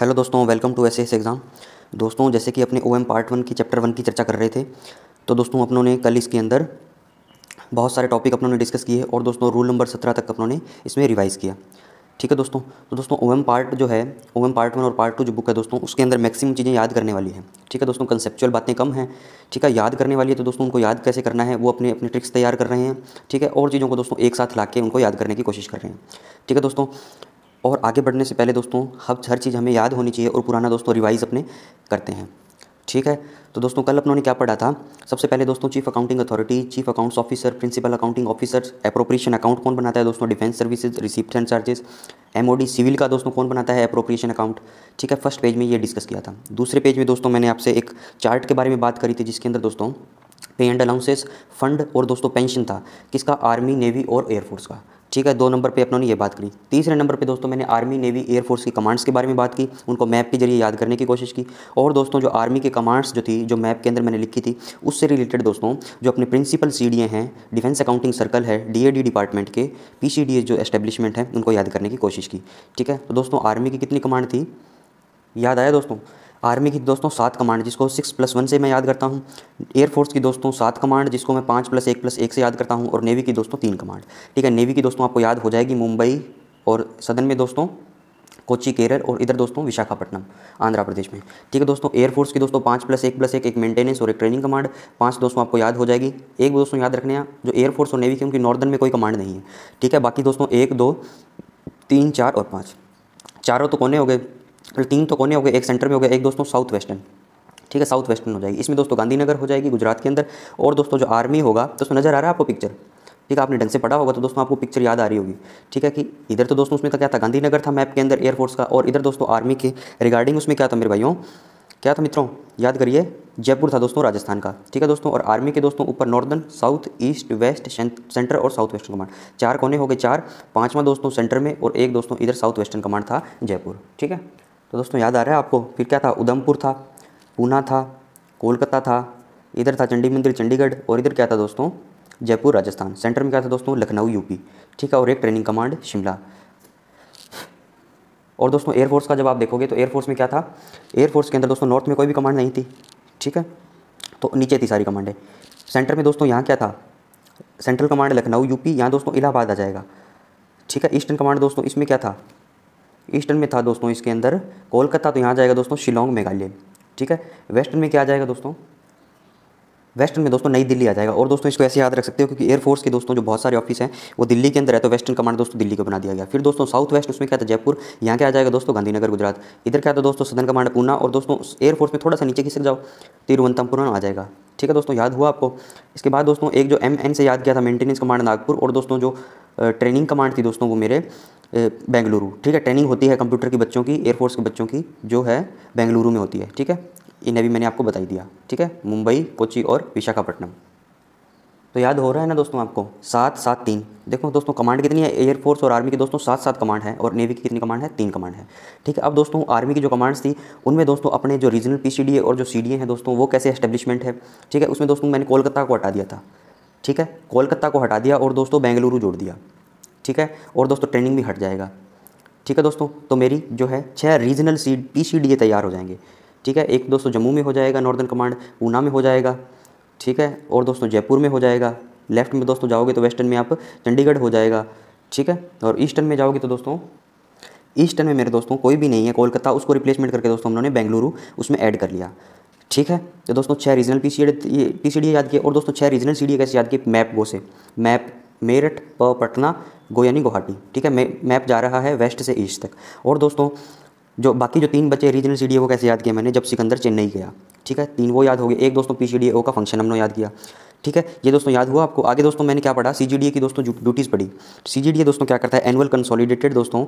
hello दोस्तों welcome to S S exam दोस्तों जैसे कि अपने ओ एम पार्ट वन की चैप्टर वन की चर्चा कर रहे थे तो दोस्तों अपनों ने कल इसके अंदर बहुत सारे टॉपिक अपनों ने डिस्कस किए और दोस्तों रूल नंबर सत्रह तक अपनों ने इसमें रिवाइज़ किया ठीक है दोस्तों तो दोस्तों ओ एम पार्ट जो है ओ एम पार्ट वन और पार्ट टू जो बुक है दोस्तों उसके अंदर मैक्सिमम चीज़ें याद करने वाली हैं ठीक है दोस्तों कंसेप्चुअल बातें कम हैं ठीक है याद करने वाली है तो दोस्तों उनको याद कैसे करना है वो अपने अपने ट्रिक्स तैयार कर रहे हैं ठीक है और चीज़ों को दोस्तों एक साथ ला के उनको याद करने की कोशिश कर रहे हैं ठीक है दोस्तों और आगे बढ़ने से पहले दोस्तों हम हर चीज़ हमें याद होनी चाहिए और पुराना दोस्तों रिवाइज़ अपने करते हैं ठीक है तो दोस्तों कल अपनों ने क्या पढ़ा था सबसे पहले दोस्तों chief accounting authority chief accounts officer principal accounting officer appropriation account कौन बनाता है दोस्तों defence services receipt and charges MOD civil का दोस्तों कौन बनाता है अप्रोप्रिएशन अकाउंट ठीक है फर्स्ट पेज में ये डिस्कस किया था दूसरे पेज में दोस्तों मैंने आपसे एक चार्ट के बारे में बात करी थी जिसके अंदर दोस्तों पे एंड अलाउंसेस फंड और दोस्तों पेंशन था किसका आर्मी नेवी और एयरफोर्स का ठीक है दो नंबर पे अपनों ने ये बात करी तीसरे नंबर पे दोस्तों मैंने आर्मी नेवी एयरफोर्स की कमांड्स के बारे में बात की उनको मैप के जरिए याद करने की कोशिश की और दोस्तों जो आर्मी के कमांड्स जो थी जो मैप के अंदर मैंने लिखी थी उससे रिलेटेड दोस्तों जो अपने प्रिंसिपल सी हैं डिफेंस अकाउंटिंग सर्कल है डी डिपार्टमेंट के पी जो एस्टेब्लिशमेंट है उनको याद करने की कोशिश की ठीक है तो दोस्तों आर्मी की कितनी कमांड थी याद आया दोस्तों आर्मी की दोस्तों सात कमांड जिसको सिक्स प्लस वन से मैं याद करता हूँ एयरफोर्स की दोस्तों सात कमांड जिसको मैं पाँच प्लस एक प्लस एक से याद करता हूँ और नेवी की दोस्तों तीन कमांड ठीक है नेवी की दोस्तों आपको याद हो जाएगी मुंबई और सदन में दोस्तों कोची केरल और इधर दोस्तों विशाखापट्टनम आंध्र प्रदेश में ठीक है दोस्तों एयरफोर्स की दोस्तों पाँच प्लस एक प्लस एक एक मेंटेनेंस और एक ट्रेनिंग कमांड पांच दोस्तों आपको याद हो जाएगी एक दोस्तों याद रखने हैं जो एयरफोर्स और नेवी की उनकी नॉर्दर्न में कोई कमांड नहीं है ठीक है बाकी दोस्तों एक दो तीन चार और पाँच चारों तो कोने हो गए तीन तो कोने हो गए एक सेंटर में हो गया एक दोस्तों साउथ वेस्टर्न ठीक है साउथ वेस्टर्न हो जाएगी इसमें दोस्तों गांधीनगर हो जाएगी गुजरात के अंदर और दोस्तों जो आर्मी होगा दोस्तों नज़र आ रहा है आपको पिक्चर ठीक है आपने ढंग से पढ़ा होगा तो दोस्तों आपको पिक्चर याद आ रही होगी ठीक है कि इधर तो दोस्तों उसमें था क्या था गांधीनगर था मैप के अंदर एयरफोर्स का और इधर दोस्तों आर्मी के रिगार्डिंग उसमें क्या था मेरे भाइयों क्या था मित्रों याद करिए जयपुर था दोस्तों राजस्थान का ठीक है दोस्तों और आर्मी के दोस्तों ऊपर northern south east west centre और साउथ वेस्टर्न कमांड चार कोने हो गए चार पांचवा दोस्तों सेंटर में और एक दोस्तों इधर साउथ वेस्टर्न कमांड था जयपुर ठीक है तो दोस्तों याद आ रहा है आपको फिर क्या था उधमपुर था पूना था कोलकाता था इधर था चंडी मंदिर चंडीगढ़ और इधर क्या था दोस्तों जयपुर राजस्थान सेंटर में क्या था दोस्तों लखनऊ यूपी ठीक है और एक ट्रेनिंग कमांड शिमला और दोस्तों एयरफोर्स का जब आप देखोगे तो एयरफोर्स में क्या था एयरफोर्स के अंदर दोस्तों नॉर्थ में कोई भी कमांड नहीं थी ठीक है तो नीचे थी सारी कमांडें सेंटर में दोस्तों यहाँ क्या था सेंट्रल कमांड लखनऊ यूपी यहाँ दोस्तों इलाहाबाद आ जाएगा ठीक है ईस्टर्न कमांड दोस्तों इसमें क्या था ईस्टर्न में था दोस्तों इसके अंदर कोलकाता तो यहाँ जाएगा दोस्तों शिलोंग मेघालय ठीक है वेस्टर्न में क्या आ जाएगा दोस्तों वेस्टर्न में दोस्तों नई दिल्ली आ जाएगा और दोस्तों इसको ऐसे याद रख सकते हो क्योंकि एयरफोर्स के दोस्तों जो बहुत सारे ऑफिस हैं वो दिल्ली के अंदर है तो वेस्टर्न कमांड दोस्तों दिल्ली को बना दिया गया फिर दोस्तों साउथ वेस्ट उसमें क्या था जयपुर यहाँ क्या आ जाएगा दोस्तों गांधीनगर गुजरात इधर क्या था दोस्तों सदन कमांड पूना और दोस्तों एयरफोर्स में थोड़ा सा नीचे खिसक जाओ तिरुवनंतपुरम आ जाएगा ठीक है दोस्तों याद हुआ आपको इसके बाद दोस्तों एक जो एम एन से याद किया था मेंटेनेंस कमांड नागपुर और दोस्तों जो ट्रेनिंग कमांड थी दोस्तों वो मेरे बेंगलुरु ठीक है ट्रेनिंग होती है कंप्यूटर की बच्चों की एयरफोर्स के बच्चों की जो है बेंगलुरु में होती है ठीक है इन्हें भी मैंने आपको बताई दिया ठीक है मुंबई कोची और विशाखापट्टनम तो याद हो रहा है ना दोस्तों आपको सात सात तीन देखो दोस्तों कमांड कितनी है एयरफोर्स और आर्मी की दोस्तों सात सात कमांड है और नेवी की कितनी कमांड है तीन कमांड है ठीक है अब दोस्तों आर्मी की जो कमांड्स थी उनमें दोस्तों अपने जो रीजनल पीसीडीए और जो सी हैं दोस्तों वो कैसे एस्टेब्लिशमेंट है ठीक है उसमें दोस्तों मैंने कोलकाता को हटा दिया था ठीक है कोलकाता को हटा दिया और दोस्तों बेंगलुरु जोड़ दिया ठीक है और दोस्तों ट्रेनिंग भी हट जाएगा ठीक है दोस्तों तो मेरी जो है छः रीजनल सी पी तैयार हो जाएंगे ठीक है एक दोस्तों जम्मू में हो जाएगा नॉर्दर्न कमांड ऊना में हो जाएगा ठीक है और दोस्तों जयपुर में हो जाएगा लेफ्ट में दोस्तों जाओगे तो वेस्टर्न में आप चंडीगढ़ हो जाएगा ठीक है और ईस्टर्न में जाओगे तो दोस्तों ईस्टर्न में मेरे दोस्तों कोई भी नहीं है कोलकाता उसको रिप्लेसमेंट करके दोस्तों उन्होंने बेंगलुरु उसमें ऐड कर लिया ठीक है तो दोस्तों छः regional P C P C D याद किए और दोस्तों छः रीजनल सी डी कैसे याद किए मैप गो से मैप मेरठ प पटना गो यानी गुवाहाटी ठीक है मैप जा रहा है वेस्ट से ईस्ट तक और दोस्तों जो बाकी जो तीन बचे रीजनल सी वो कैसे याद किया मैंने जब सिकंदर चेन्नई गया ठीक है तीन वो याद हो गए एक दोस्तों पी का फंक्शन हमने याद किया ठीक है ये दोस्तों याद हुआ आपको आगे दोस्तों मैंने क्या पढ़ा सी की दोस्तों ड्यूटीज़ पढ़ी सी दोस्तों क्या करता है एनुअल कंसोलिडेटेड दोस्तों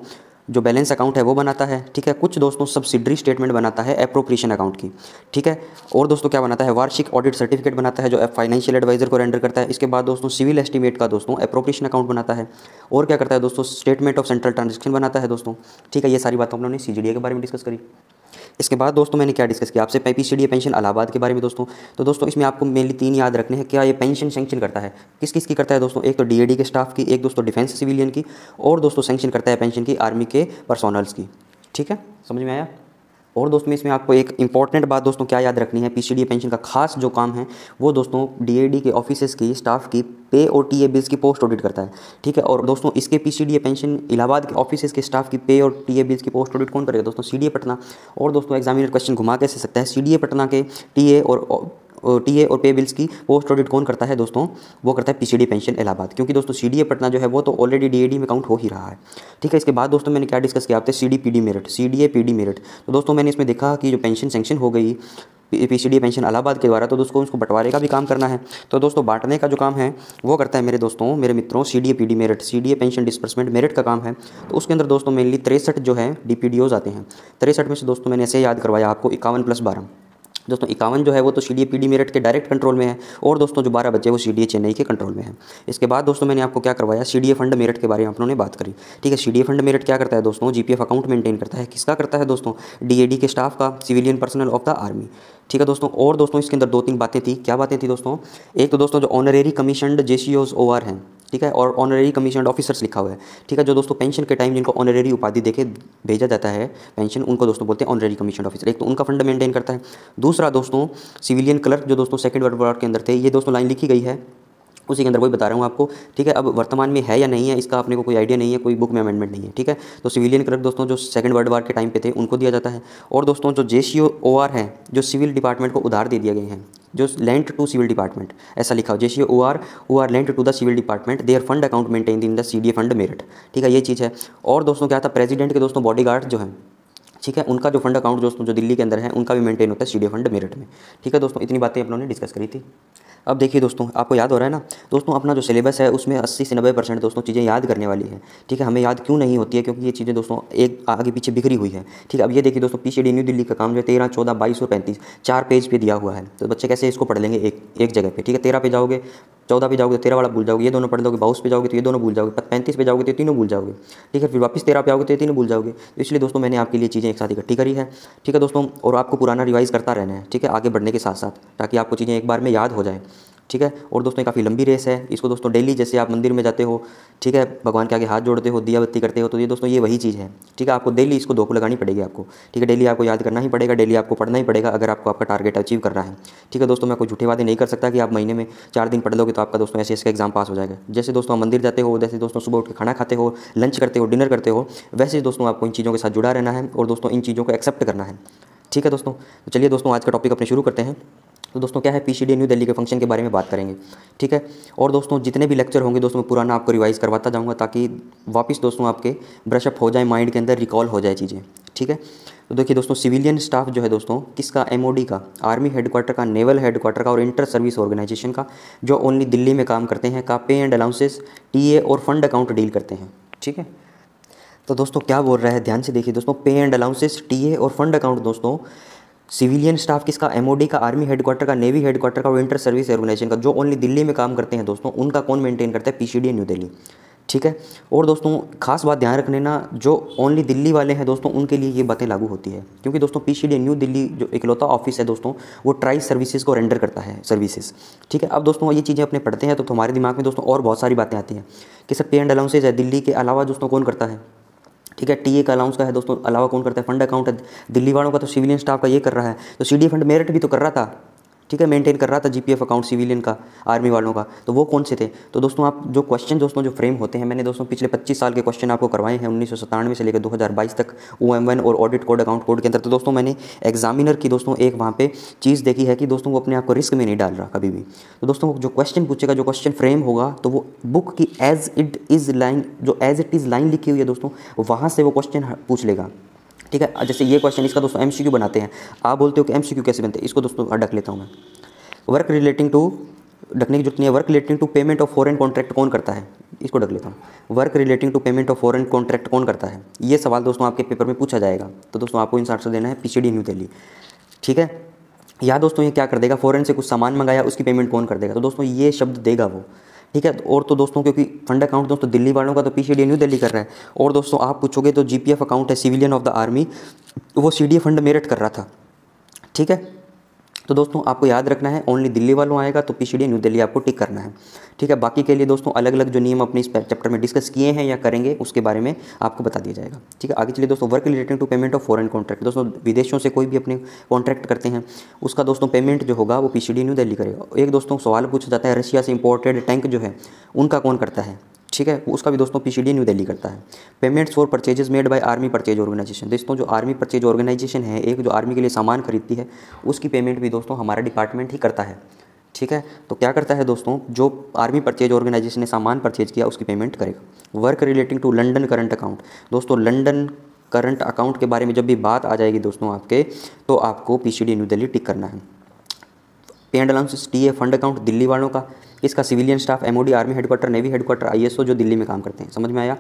जो बैलेंस अकाउंट है वो बनाता है ठीक है कुछ दोस्तों सब्सिडरी स्टेटमेंट बनाता है अप्रोप्रिएशन अकाउंट की ठीक है और दोस्तों क्या बनाता है वार्षिक ऑडिट सर्टिफिकेट बनाता है जो फाइनेंशियल एडवाइजर को रेंडर करता है इसके बाद दोस्तों सिविल एस्टीमेट का दोस्तों अप्रोप्रिएशन अकाउंट बनाता है और क्या करता है दोस्तों स्टेटमेंट ऑफ सेंट्रल ट्रांजेक्शन बनाता है दोस्तों ठीक है ये सारी बातों हम ने सी के बारे में डिस्कस करी इसके बाद दोस्तों मैंने क्या डिस्कस किया आपसे पीसीडी पेंशन अलाहाबाद के बारे में दोस्तों तो दोस्तों इसमें आपको मेनली तीन याद रखने हैं क्या ये पेंशन सेंक्शन करता है किस किस की करता है दोस्तों एक तो डी के स्टाफ की एक दोस्तों डिफेंस सिविलियन की और दोस्तों सेंक्शन करता है पेंशन की आर्मी के पर्सोनल्स की ठीक है समझ में आया और दोस्तों इसमें आपको एक इंपॉर्टेंट बात दोस्तों क्या याद रखनी है पीसीडी पेंशन का खास जो काम है वो दोस्तों डीएडी के ऑफिसेज की स्टाफ की पे और टी ए बिल्स की पोस्ट ऑडिट करता है ठीक है और दोस्तों इसके P C D A pension Allahabad के ऑफिस के स्टाफ की पे और टी ए बिल्स की पोस्ट ऑडिट कौन करेगा दोस्तों सी डी ए पटना और दोस्तों एग्जामिनर क्वेश्चन घुमा कैसे सकता है सी डी ए पटना के टी ए और टी और पे बिल्स की पोस्ट ऑडिट कौन करता है दोस्तों वो करता है पीसीडी पेंशन इलाहाबाद क्योंकि दोस्तों सी पटना जो है वो तो ऑलरेडी डी में काउंट हो ही रहा है ठीक है इसके बाद दोस्तों मैंने क्या डिस्कस किया आपसे C D P D Meerut C D A P D Meerut तो दोस्तों मैंने इसमें देखा कि जो पेंशन सेंक्शन हो गई P C D pension Allahabad के द्वारा तो दोस्तों उसको बंटवारे का भी काम करना है तो दोस्तों बांटने का जो काम है वो करता है मेरे दोस्तों मेरे मित्रों C D A P D Meerut C D A pension disbursement Meerut का काम है तो उसके अंदर दोस्तों मेनली तिरसठ जो है डी पी डी ओज आते हैं तिरसठ में से दोस्तों मैंने ऐसे याद करवाया आपको इक्यावन प्लस बारह दोस्तों इक्यावन जो है वो तो C D P D Meerut के डायरेक्ट कंट्रोल में है और दोस्तों जो बारह बच्चे वो सी डी ए चेन्नई के कंट्रोल में है इसके बाद दोस्तों मैंने आपको क्या करवाया C D A fund Meerut के बारे में आप लोगों ने बात करी ठीक है C D A fund Meerut क्या करता है दोस्तों G P F account maintain करता है किसका करता है दोस्तों डी ए डी के स्टाफ का civilian personnel of the army ठीक है दोस्तों और दोस्तों इसके अंदर दो तीन बातें थी क्या बातें थी दोस्तों एक तो दोस्तों जो ऑनरेरी कमीशनड जे सी ओज ओ आर हैं ठीक है और ऑनरेरी कमीशन ऑफिसर्स लिखा हुआ है ठीक है जो दोस्तों पेंशन के टाइम जिनको ऑनरेरी उपाधि देके भेजा जाता है पेंशन उनको दोस्तों बोलते हैं ऑनरेरी कमीशन ऑफिसर एक तो उनका फंड मेंटेन करता है दूसरा दोस्तों सिविलियन क्लर्क जो दोस्तों सेकेंड वर्ल्ड वॉर के अंदर थे ये दोस्तों लाइन लिखी गई है उसी के अंदर वही बता रहा हूँ आपको ठीक है अब वर्तमान में है या नहीं है इसका आपने को कोई आइडिया नहीं है कोई बुक में अमेंडमेंट नहीं है ठीक है तो सिविलियन क्लर्क दोस्तों जो सेकंड वर्ल्ड वार के टाइम पे थे उनको दिया जाता है और दोस्तों जो जे ओ आर है जो सिविल डिपार्टमेंट को उधार दे दिए गए हैं जो लैंड टू सिविल डिपार्टमेंट ऐसा लिखा हो J C O R O R lent to the civil department their fund account maintain in the C D fund Meerut ठीक है ये चीज़ है और दोस्तों क्या था प्रेजिडेंट के दोस्तों बॉडी जो है ठीक है उनका जो फंड अकाउंट दोस्तों जो दिल्ली के अंदर है उनका भी मेंटेन होता है सी डी फंड मेरिट में ठीक है दोस्तों इतनी बातें आप लोगों ने डिस्कस करी थी अब देखिए दोस्तों आपको याद हो रहा है ना दोस्तों अपना जो सिलेबस है उसमें 80 से 90 परसेंट दोस्तों चीज़ें याद करने वाली है ठीक है हमें याद क्यों नहीं होती है क्योंकि ये चीज़ें दोस्तों एक आगे पीछे बिखरी हुई है ठीक है अब ये देखिए दोस्तों डी न्यू दिल्ली का काम जो है तेरह चौदह बाईस और पैंतीस चार पेज पर दिया हुआ है तो बच्चे कैसे इसको पढ़ लेंगे एक एक जगह पर ठीक है तेरह पे जाओगे चौदह पे जाओगे तो तेरह वाला भूल जाओगे ये दोनों पढ़ लोगे बाउस पे जाओगे तो ये दोनों भूल जाओगे पैंतीस पे जाओगे तो तीनों भूल जाओगे ठीक है फिर वापस तेरह पे आओगे तो तीनों भूल जाओगे तो इसलिए दोस्तों मैंने आपके लिए चीज़ें एक साथ इकट्ठी करी है ठीक है दोस्तों और आपको पुराना रिवाइज़ करता रहना है ठीक है आगे बढ़ने के साथ साथ ताकि आपको चीज़ें एक बार में याद हो जाएँ ठीक है और दोस्तों काफ़ी लंबी रेस है इसको दोस्तों डेली जैसे आप मंदिर में जाते हो ठीक है भगवान के आगे हाथ जोड़ते हो दिया बत्ती करते हो तो ये दोस्तों ये वही चीज़ है ठीक है आपको डेली इसको धोख लगानी पड़ेगी आपको ठीक है डेली आपको याद करना ही पड़ेगा डेली आपको पढ़ना ही पड़ेगा अगर आपको आपका टारगेट अचीव करना है ठीक है दोस्तों मैं कोई झूठे बातें नहीं कर सकता कि आप महीने में चार दिन पढ़ लोगे तो आपका दोस्तों ऐसे इसका एग्जाम पास हो जाएगा जैसे दोस्तों मंदिर जाते हो जैसे दोस्तों सुबह उठ के खाना खाते हो लंच करते हो डिनर करते हो वैसे दोस्तों आपको इन चीज़ों के साथ जुड़ा रहना है और दोस्तों इन चीज़ों को एक्सेप्ट करना है ठीक है दोस्तों तो चलिए दोस्तों आज का टॉपिक अपने शुरू करते हैं तो दोस्तों क्या है पीसीडी न्यू दिल्ली के फंक्शन के बारे में बात करेंगे ठीक है और दोस्तों जितने भी लेक्चर होंगे दोस्तों मैं पुराना आपको रिवाइज़ करवाता जाऊँगा ताकि वापस दोस्तों आपके ब्रशअप हो जाए माइंड के अंदर रिकॉल हो जाए चीज़ें ठीक है तो देखिए दोस्तों सिविलियन स्टाफ जो है दोस्तों किसका एम का आर्मी हेडक्वार्टर का नेवल हेडक्वार्टर का और इंटर सर्विस ऑर्गेनाइजेशन का जो ओनली दिल्ली में काम करते हैं का पे एंड अलाउंसेस टी और फंड अकाउंट डील करते हैं ठीक है तो दोस्तों क्या बोल रहा है ध्यान से देखिए दोस्तों पे एंड अलाउंसेस टीए और फंड अकाउंट दोस्तों सिविलियन स्टाफ किसका एम का आर्मी हेडक्वार्टर का नेवी हेडक्वार्टर का विंटर सर्विस ऑर्गेनाइजेशन का जो ओनली दिल्ली में काम करते हैं दोस्तों उनका कौन मेंटेन करता है पीसीडी न्यू दिल्ली ठीक है और दोस्तों खास बात ध्यान रखने ना जो ओनली दिल्ली वाले हैं दोस्तों उनके लिए ये बातें लागू होती है क्योंकि दोस्तों पी न्यू दिल्ली जो इकलौता ऑफिस है दोस्तों वो ट्राई सर्विसेज को रेंडर करता है सर्विसेज ठीक है अब दोस्तों ये चीज़ें अपने पढ़ते हैं तो हमारे दिमाग में दोस्तों और बहुत सारी बातें आती हैं कि सर पे एंड अलाउंसेज है दिल्ली के अलावा दोस्तों कौन करता है ठीक है टी ए का अलाउंस का है दोस्तों अलावा कौन करता है फंड अकाउंट है दिल्ली वालों का तो सिविलियन स्टाफ का ये कर रहा है तो सी डी फंड मेरिट भी तो कर रहा था ठीक है मेंटेन कर रहा था जीपीएफ अकाउंट सिविलियन का आर्मी वालों का तो वो कौन से थे तो दोस्तों आप जो क्वेश्चन दोस्तों जो फ्रेम होते हैं मैंने दोस्तों पिछले 25 साल के क्वेश्चन आपको करवाए हैं उन्नीस से लेकर 2022 तक ओ और ऑडिट कोड अकाउंट कोड के अंदर तो दोस्तों मैंने एग्जामिनर की दोस्तों एक वहाँ पर चीज़ देखी है कि दोस्तों वो अपने आप को रिस्क में नहीं डाल रहा कभी भी तो दोस्तों जो क्वेश्चन पूछेगा जो क्वेश्चन फ्रेम होगा तो वो बुक की एज इट इज़ लाइन जो एज इट इज़ लाइन लिखी हुई है दोस्तों वहाँ से वो क्वेश्चन पूछ लेगा ठीक है जैसे ये क्वेश्चन इसका दोस्तों एम बनाते हैं आप बोलते हो कि एम कैसे बनते हैं इसको दोस्तों ढक लेता हूँ मैं वर्क रिलेटिंग टू ढकने की जरूरत नहीं है work relating to payment of foreign contract कौन करता है इसको ढक लेता हूँ work relating to payment of foreign contract कौन करता है ये सवाल दोस्तों आपके पेपर में पूछा जाएगा तो दोस्तों आपको इन आंसर देना है पीसीडी न्यू दिल्ली ठीक है या दोस्तों ये क्या कर देगा फॉरन से कुछ सामान मंगाया उसकी पेमेंट कौन कर देगा तो दोस्तों ये शब्द देगा वो ठीक है और तो दोस्तों क्योंकि फंड अकाउंट दोस्तों दिल्ली वालों का तो पी न्यू दिल्ली कर रहा है और दोस्तों आप पूछोगे तो जी अकाउंट है सिविलियन ऑफ द आर्मी वो सी फंड मेरिट कर रहा था ठीक है तो दोस्तों आपको याद रखना है ओनली दिल्ली वालों आएगा तो पीसीडी न्यू दिल्ली आपको टिक करना है ठीक है बाकी के लिए दोस्तों अलग अलग जो नियम अपने इस चैप्टर में डिस्कस किए हैं या करेंगे उसके बारे में आपको बता दिया जाएगा ठीक है आगे चलिए दोस्तों work related to payment of foreign contract दोस्तों विदेशों से कोई भी अपने कॉन्ट्रैक्ट करते हैं उसका दोस्तों पेमेंट जो होगा वो पी न्यू दिल्ली करेगा एक दोस्तों सवाल पूछा जाता है रशिया से इम्पोर्टेड टैंक जो है उनका कौन करता है ठीक है उसका भी दोस्तों पीसीडी न्यू दिल्ली करता है payments for purchases made by army purchase organisation दोस्तों जो आर्मी परचेज ऑर्गेनाइजेशन है एक जो आर्मी के लिए सामान खरीदती है उसकी पेमेंट भी दोस्तों हमारा डिपार्टमेंट ही करता है ठीक है तो क्या करता है दोस्तों जो आर्मी परचेज ऑर्गेनाइजेशन ने सामान परचेज किया उसकी पेमेंट करेगा work relating to London current account दोस्तों लंडन करंट अकाउंट के बारे में जब भी बात आ जाएगी दोस्तों आपके तो आपको डी न्यू दिल्ली टिक करना है पेंड allowance T fund account Delhi वालों का इसका civilian staff MOD army headquarters navy headquarters ISO जो दिल्ली में काम करते हैं समझ में आया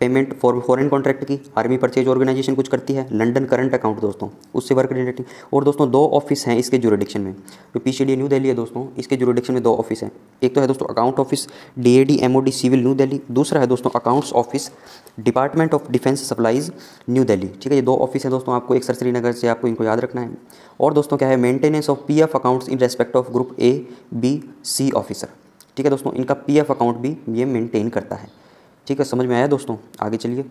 पेमेंट फॉर फॉरन कॉन्ट्रैक्ट की आर्मी परचेज ऑर्गेनाइजेशन कुछ करती है लंडन करंट अकाउंट दोस्तों उससे वर्क रिलेटेड और दोस्तों दो ऑफिस हैं इसके जुरिडिक्शन में जो पी न्यू दिल्ली है दोस्तों इसके जुरिडिक्शन में दो ऑफिस हैं एक तो है दोस्तों account office D A D M O D civil new Delhi दूसरा है दोस्तों accounts office department of defence supplies new Delhi ठीक है ये दो ऑफिस हैं दोस्तों आपको एक सर श्रीनगर से आपको इनको याद रखना है और दोस्तों क्या है maintenance of P F accounts in respect of group A B C officer ठीक है दोस्तों इनका पी एफ अकाउंट भी ये मेंटेन करता है ठीक है समझ में आया दोस्तों आगे चलिए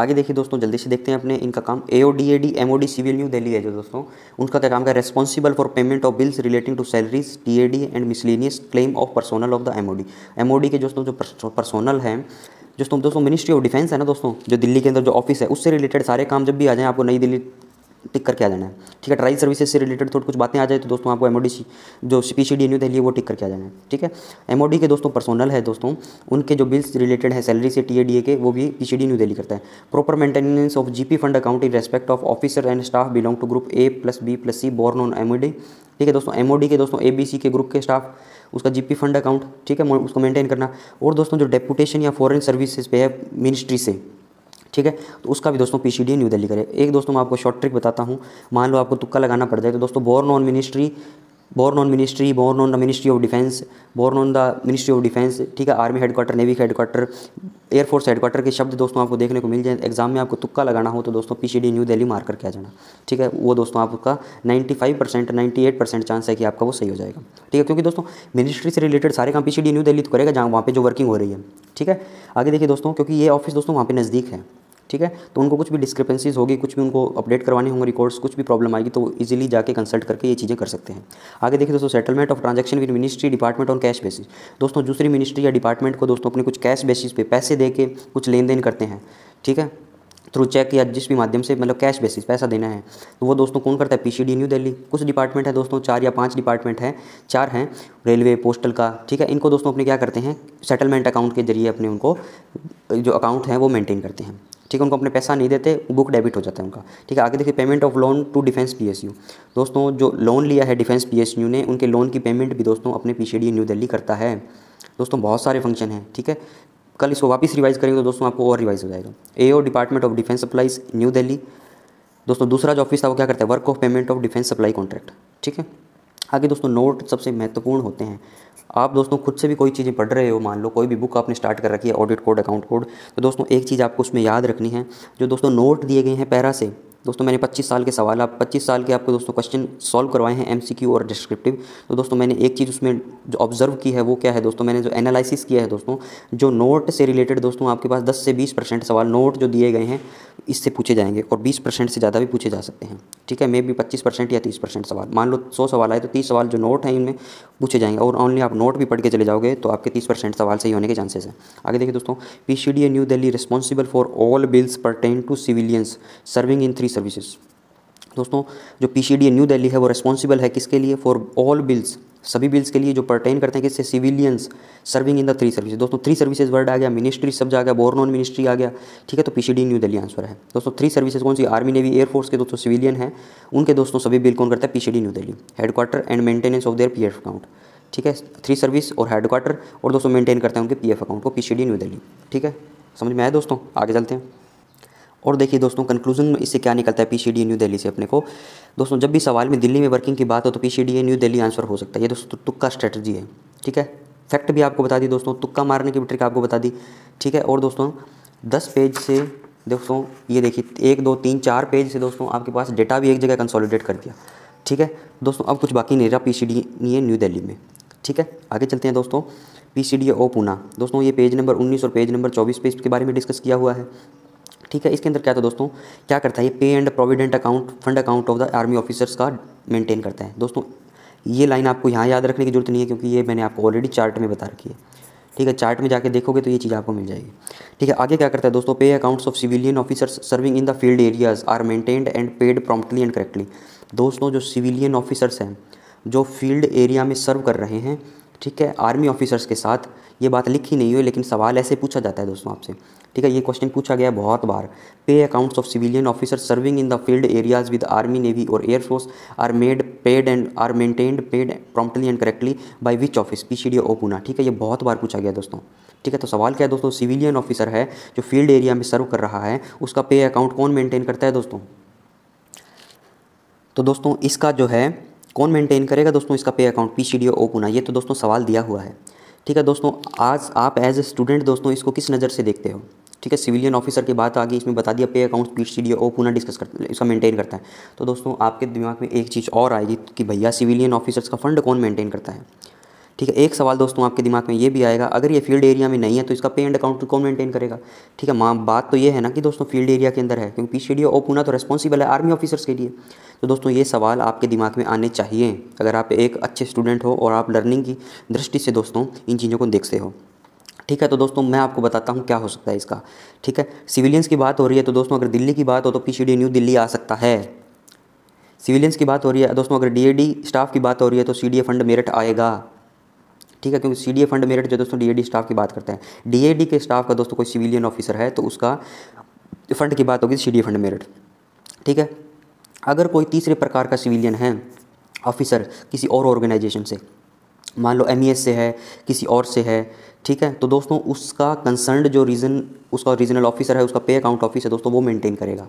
आगे देखिए दोस्तों जल्दी से देखते हैं अपने इनका काम A O D A D M O D civil new Delhi है जो दोस्तों उनका क्या काम का responsible for payment of bills relating to salaries T A D and miscellaneous claim of personnel of the M O D M O D के दोस्तों जो पर्सनल है दोस्तों दोस्तों मिनिस्ट्री ऑफ डिफेंस है ना दोस्तों जो दिल्ली के अंदर जो ऑफिस है उससे रिलेटेड सारे काम जब भी आ जाएं आपको नई दिल्ली टिक करके आ जाना है ठीक है ट्राइल सर्विसेज से रिलेटेड थोड़ी कुछ बातें आ जाए तो दोस्तों आपको एम जो पी सी डी न्यू है वो टिक करके आ जाना है ठीक है एम के दोस्तों पर्सनल है दोस्तों उनके जो बिल्स रिलेटेड है सैलरी से टी के वो भी P C D new Delhi करता है proper maintenance of G P fund account in respect of officer and staff belong to group A plus B plus C borne on M ठीक है दोस्तों एम के दोस्तों ए बी सी के group के staff उसका जीपी फंड अकाउंट ठीक है उसको मेंटेन करना और दोस्तों जो डेपुटेशन या फॉरेन सर्विसेज पे है मिनिस्ट्री से ठीक है तो उसका भी दोस्तों पीसीडी न्यू दिल्ली करे एक दोस्तों मैं आपको शॉर्ट ट्रिक बताता हूँ मान लो आपको तुक्का लगाना पड़ जाए तो दोस्तों borne on ministry borne on ministry borne on the ministry of defence borne on the ministry of defence ठीक है army headquarters navy headquarters air force headquarters के शब्द दोस्तों आपको देखने को मिल जाए एग्जाम में आपको तुक्का लगाना हो तो दोस्तों पीसीडी न्यू दिल्ली मार करके आ जाना ठीक है वो दोस्तों आपका 95 परसेंट नाइन्टी परसेंट चांस है कि आपका वो सही हो जाएगा ठीक है क्योंकि दोस्तों मिनिस्ट्री से रिलेटेड सारे काम पी न्यू दिल्ली तो करेगा जहाँ वहाँ पर जो वर्किंग हो रही है ठीक है आगे देखिए दोस्तों क्योंकि ये ऑफिस दोस्तों वहाँ पर नज़दीक है ठीक है तो उनको कुछ भी डिस्क्रिपेंसीज होगी कुछ भी उनको अपडेट करवाने होंगे रिकॉर्ड्स कुछ भी प्रॉब्लम आएगी तो वो इजीली जाके कंसल्ट करके ये चीज़ें कर सकते हैं आगे देखिए दोस्तों settlement of transaction with ministry department on cash basis दोस्तों दूसरी मिनिस्ट्री या डिपार्टमेंट को दोस्तों अपने कुछ कैश बेसिस पे पैसे दे के कुछ लेन देन करते हैं ठीक है थ्रू चेक या जिस भी माध्यम से मतलब कैश बेसिस पैसा देना है तो वो दोस्तों कौन करता है पीसीडी न्यू दिल्ली कुछ डिपार्टमेंट है दोस्तों चार या पांच डिपार्टमेंट हैं चार हैं रेलवे पोस्टल का ठीक है इनको दोस्तों अपने क्या करते हैं सेटलमेंट अकाउंट के जरिए अपने उनको जो अकाउंट हैं वो मेंटेन करते हैं ठीक है उनको अपने पैसा नहीं देते बुक डेबिट हो जाता है उनका ठीक है आगे देखिए payment of loan to defence PSU दोस्तों जो लोन लिया है डिफेंस पीएसयू ने उनके लोन की पेमेंट भी दोस्तों अपने पीसीडी न्यू दिल्ली करता है दोस्तों बहुत सारे फंक्शन हैं ठीक है कल इसको वापस रिवाइज करेंगे तो दोस्तों आपको और रिवाइज हो जाएगा A department of defence supplies new Delhi दोस्तों दूसरा जो ऑफिस था वो क्या करता है work of payment of defence supply contract ठीक है आगे दोस्तों नोट सबसे महत्वपूर्ण होते हैं आप दोस्तों खुद से भी कोई चीज़ें पढ़ रहे हो मान लो कोई भी बुक आपने स्टार्ट कर रखी है ऑडिट कोड अकाउंट कोड तो दोस्तों एक चीज़ आपको उसमें याद रखनी है जो दोस्तों नोट दिए गए हैं पैरा से दोस्तों मैंने 25 साल के सवाल आप 25 साल के आपको दोस्तों क्वेश्चन सॉल्व करवाए हैं एमसीक्यू और डिस्क्रिप्टिव तो दोस्तों मैंने एक चीज़ उसमें जो ऑब्जर्व की है वो क्या है दोस्तों मैंने जो एनालिसिस किया है दोस्तों जो नोट से रिलेटेड दोस्तों आपके पास दस से बीस परसेंट सवाल नोट जो दिए गए हैं इससे पूछे जाएंगे और बीस परसेंट से ज़्यादा भी पूछे जा सकते हैं ठीक है मे बी पच्चीस परसेंट या तीस परसेंट सवाल मान लो सौ सवाल आए तो तीस सवाल जो नोट हैं इनमें पूछे जाएंगे और ऑनली आप नोट भी पढ़ के चले जाओगे तो आपके तीस परसेंट सवाल सही होने के चांसेस हैं आगे देखिए दोस्तों P new Delhi responsible for all bills पर to civilians serving in three services दोस्तों जो पी न्यू दिल्ली है वो रिस्पॉन्सिबल है किसके लिए फॉर ऑल बिल्स सभी बिल्स के लिए जो परटेन करते हैं किससे civilians serving in the three services दोस्तों थ्री सर्विसेज वर्ड आ गया मिनिस्ट्री सब जा गया बोर्न ऑन मिनिस्ट्री आ गया ठीक है तो पीसीडी न्यू दिल्ली आंसर है दोस्तों थ्री सर्विसेज कौन सी आर्मी नेवी एयरफोर्स के दोस्तों सिविलियन है उनके दोस्तों सभी बिल कौन करता है PCD new Delhi headquarters and maintenance of their P F account ठीक है थ्री सर्विस और हेडक्वार्टर और दोस्तों मेंटेन करते हैं उनके पी एफ अकाउंट को पीसीडी न्यू दिल्ली ठीक है समझ में आया दोस्तों आगे चलते हैं और देखिए दोस्तों कंक्लूजन में इससे क्या निकलता है पीसीडीए न्यू दिल्ली से अपने को दोस्तों जब भी सवाल में दिल्ली में वर्किंग की बात हो तो पीसीडीए न्यू दिल्ली आंसर हो सकता है ये दोस्तों तो तुक्का स्ट्रेटजी है ठीक है फैक्ट भी आपको बता दी दोस्तों तुक्का मारने की ट्रिक आपको बता दी ठीक है और दोस्तों दस पेज से दोस्तों ये देखिए एक दो तीन चार पेज से दोस्तों आपके पास डेटा भी एक जगह कंसोलिडेट कर दिया ठीक है दोस्तों अब कुछ बाकी नहीं रहा पी सी न्यू दिल्ली में ठीक है आगे चलते हैं दोस्तों पी सी ओ पूना दोस्तों ये पेज नंबर 19 और पेज नंबर 24 पे इसके बारे में डिस्कस किया हुआ है ठीक है इसके अंदर क्या था दोस्तों क्या करता है ये pay and provident account fund account of the army officers का मेंटेन करता है दोस्तों ये लाइन आपको यहाँ याद रखने की जरूरत नहीं है क्योंकि ये मैंने आपको ऑलरेडी चार्ट में बता रखी है ठीक है चार्ट में जाके देखोगे तो ये चीज़ आपको मिल जाएगी ठीक है आगे क्या करता है दोस्तों pay accounts of civilian officers serving in the field areas are maintained and paid promptly and correctly दोस्तों जो सिविलियन ऑफिसर्स हैं जो फील्ड एरिया में सर्व कर रहे हैं ठीक है आर्मी ऑफिसर्स के साथ ये बात लिखी नहीं हुई लेकिन सवाल ऐसे पूछा जाता है दोस्तों आपसे ठीक है ये क्वेश्चन पूछा गया बहुत बार pay accounts of civilian officer serving in the field areas with army navy और air force are made paid and are maintained paid promptly and correctly by which office P C D O ठीक है ये बहुत बार पूछा गया दोस्तों ठीक है तो सवाल क्या है दोस्तों सिविलियन ऑफिसर है जो फील्ड एरिया में सर्व कर रहा है उसका पे अकाउंट कौन मेंटेन करता है दोस्तों तो दोस्तों इसका जो है कौन मेंटेन करेगा दोस्तों इसका pay account P C D O Pune ये तो दोस्तों सवाल दिया हुआ है ठीक है दोस्तों आज आप एज ए स्टूडेंट दोस्तों इसको किस नज़र से देखते हो ठीक है सिविलियन ऑफिसर की बात आ गई इसमें बता दिया pay account P C D O Pune discuss कर इसका मेंटेन करता है तो दोस्तों आपके दिमाग में एक चीज़ और आएगी कि भैया सिविलियन ऑफिसर्स का फंड कौन मेंटेन करता है ठीक है एक सवाल दोस्तों आपके दिमाग में ये भी आएगा अगर ये फील्ड एरिया में नहीं है तो इसका पे एंड अकाउंट कौन मेंटेन करेगा ठीक है माँ बात तो ये है ना कि दोस्तों फील्ड एरिया के अंदर है क्योंकि पी सी डी ओ पुना तो रेस्पॉन्सिबल है आर्मी ऑफिसर्स के लिए तो दोस्तों ये सवाल आपके दिमाग में आने चाहिए अगर आप एक अच्छे स्टूडेंट हो और आप लर्निंग की दृष्टि से दोस्तों इन चीज़ों को देखते हो ठीक है तो दोस्तों मैं आपको बताता हूँ क्या हो सकता है इसका ठीक है सिविलियंस की बात हो रही है तो दोस्तों अगर दिल्ली की बात हो तो पी न्यू दिल्ली आ सकता है सिविलियंस की बात हो रही है दोस्तों अगर डी स्टाफ की बात हो रही है तो सी फंड मेरठ आएगा ठीक है क्योंकि C D A fund Meerut जो दोस्तों डी स्टाफ की बात करते हैं डी के स्टाफ का दोस्तों कोई सिविलियन ऑफिसर है तो उसका फंड की बात होगी सी ए फंड मेरठ ठीक है अगर कोई तीसरे प्रकार का सिविलियन है ऑफिसर किसी और ऑर्गेनाइजेशन से मान लो एम से है किसी और से है ठीक है तो दोस्तों उसका कंसर्न जो रीजन उसका रीजनल ऑफिसर है उसका पे अकाउंट ऑफिस है दोस्तों वो मेंटेन करेगा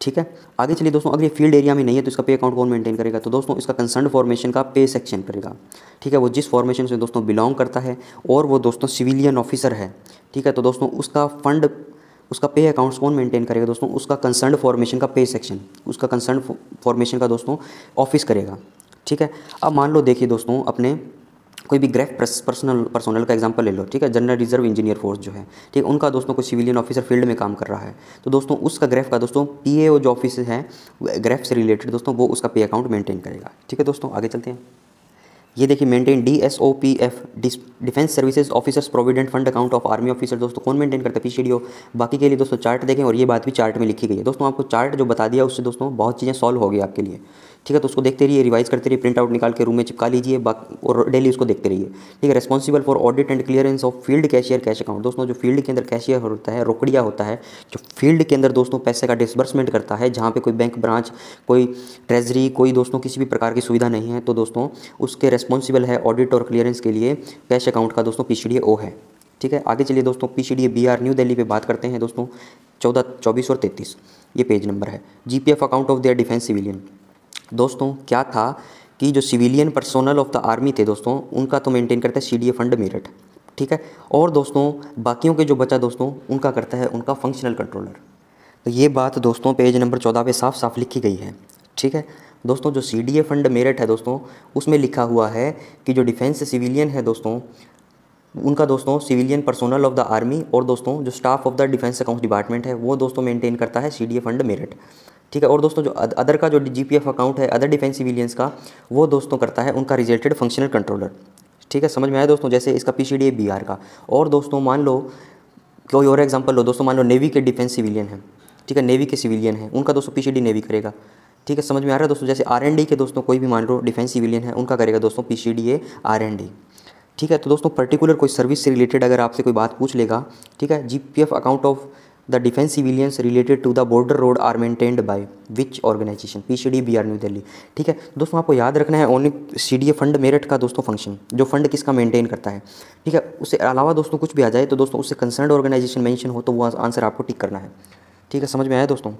ठीक है आगे चलिए दोस्तों अगर ये फील्ड एरिया में नहीं है तो इसका पे अकाउंट कौन मेंटेन करेगा तो दोस्तों इसका कंसर्न फॉर्मेशन का पे सेक्शन करेगा ठीक है वो जिस फॉर्मेशन से दोस्तों बिलोंग करता है और वो दोस्तों सिविलियन ऑफिसर है ठीक है तो दोस्तों उसका फंड उसका पे अकाउंट्स कौन मेंटेन करेगा दोस्तों उसका कंसर्न फॉर्मेशन का पे सेक्शन उसका कंसर्न फॉर्मेशन का दोस्तों ऑफिस करेगा ठीक है अब मान लो देखिए दोस्तों अपने कोई भी ग्रेफ पर्सनल पर्सोनल का एग्जांपल ले लो ठीक है जनरल रिजर्व इंजीनियर फोर्स जो है ठीक है उनका दोस्तों कोई सिविलियन ऑफिसर फील्ड में काम कर रहा है तो दोस्तों उसका ग्रेफ का दोस्तों पी जो ऑफिस है ग्रेफ से रिलेटेड दोस्तों वो उसका पे अकाउंट मेंटेन करेगा ठीक है दोस्तों आगे चलते हैं ये देखिए maintain D S O P F defence services officers provident fund account of army officer दोस्तों कौन मेंटेन करता है पीसीडीओ बाकी के लिए दोस्तों चार्ट देखें और ये बात भी चार्ट में लिखी गई है दोस्तों आपको चार्ट जो बता दिया उससे दोस्तों बहुत चीज़ें सॉल्व होगी आपके लिए ठीक है तो उसको देखते रहिए रिवाइज करते रहिए प्रिंट आउट निकाल के रूम में चिपका लीजिए और डेली उसको देखते रहिए ठीक है responsible for audit and clearance of field cashier cash account दोस्तों जो फील्ड के अंदर कैशियर होता है रोकड़िया होता है जो फील्ड के अंदर दोस्तों पैसे का डिसबर्समेंट करता है जहाँ पर कोई बैंक ब्रांच कोई ट्रेजरी कोई दोस्तों किसी भी प्रकार की सुविधा नहीं है तो दोस्तों उसके रेस्पॉन्सिबल है ऑडिट और क्लियरेंस के लिए कैश अकाउंट का दोस्तों पी ओ है ठीक है आगे चलिए दोस्तों P C D B R new Delhi पर बात करते हैं दोस्तों चौदह चौबीस और तैंतीस ये पेज नंबर है G P F account of their defence civilian दोस्तों क्या था कि जो civilian personnel of the army थे दोस्तों उनका तो मेंटेन करता है सी फंड मेरठ ठीक है और दोस्तों बाकियों के जो बचा दोस्तों उनका करता है उनका फंक्शनल कंट्रोलर तो ये बात दोस्तों पेज नंबर चौदह पे साफ साफ लिखी गई है ठीक है दोस्तों जो C D A fund Meerut है दोस्तों उसमें लिखा हुआ है कि जो डिफेंस सिविलियन है दोस्तों उनका दोस्तों civilian personnel of the army और दोस्तों जो staff of the defence account department है वो दोस्तों मेंटेन करता है C D A fund Meerut ठीक है और दोस्तों जो अदर का जो जी अकाउंट है अदर डिफेंस सिविलियंस का वो दोस्तों करता है उनका रिजल्टेड फंक्शनल कंट्रोलर ठीक है समझ में आया दोस्तों जैसे इसका पी सी का और दोस्तों मान लो कोई और एग्जाम्पल लो दोस्तों मान लो नेवी के डिफेंस सिविलियन है ठीक है नेवी के सिविलियन है उनका दोस्तों पी नेवी करेगा ठीक है समझ में आ रहा है दोस्तों जैसे आर एन डी के दोस्तों कोई भी मान लो डिफेंस सिविलियन है उनका करेगा दोस्तों P C D A R N D ठीक है तो दोस्तों पर्टिकुलर कोई सर्विस से रिलेटेड अगर आपसे कोई बात पूछ लेगा ठीक है G P F account of the defence civilians related to the border road are maintained by which organisation P C D B R new Delhi ठीक है दोस्तों आपको याद रखना है only C D A fund Meerut का दोस्तों फंक्शन जो फंड किसका मेंटेन करता है ठीक है उससे अलावा दोस्तों कुछ भी आ जाए तो दोस्तों उससे कंसर्न ऑर्गेनाइजेशन मैंशन हो तो वो आंसर आपको टिक करना है ठीक है समझ में आया दोस्तों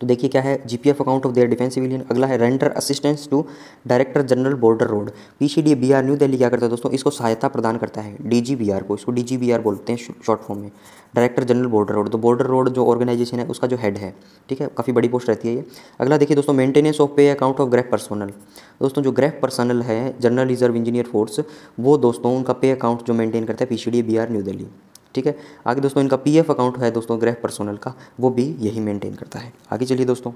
तो देखिए क्या है GPF account of their defence civilian अगला है render assistance to director general border road PCD BR new Delhi क्या करता है दोस्तों इसको सहायता प्रदान करता है डीजीबीआर को इसको डीजीबीआर बोलते हैं शॉर्ट फॉर्म में डायरेक्टर जनरल बॉर्डर रोड तो बॉर्डर रोड जो ऑर्गेनाइजेशन है उसका जो हेड है ठीक है काफ़ी बड़ी पोस्ट रहती है ये अगला देखिए दोस्तों maintenance of pay account of GREF personal दोस्तों जो ग्रेफ पर्सनल है जनरल रिजर्व इंजीनियर फोर्स वो दोस्तों उनका पे अकाउंट जो मेंटेन करता है बी आर न्यू दिल्ली ठीक है आगे दोस्तों इनका पीएफ अकाउंट है दोस्तों ग्रह पर्सोनल का वो भी यही मेंटेन करता है आगे चलिए दोस्तों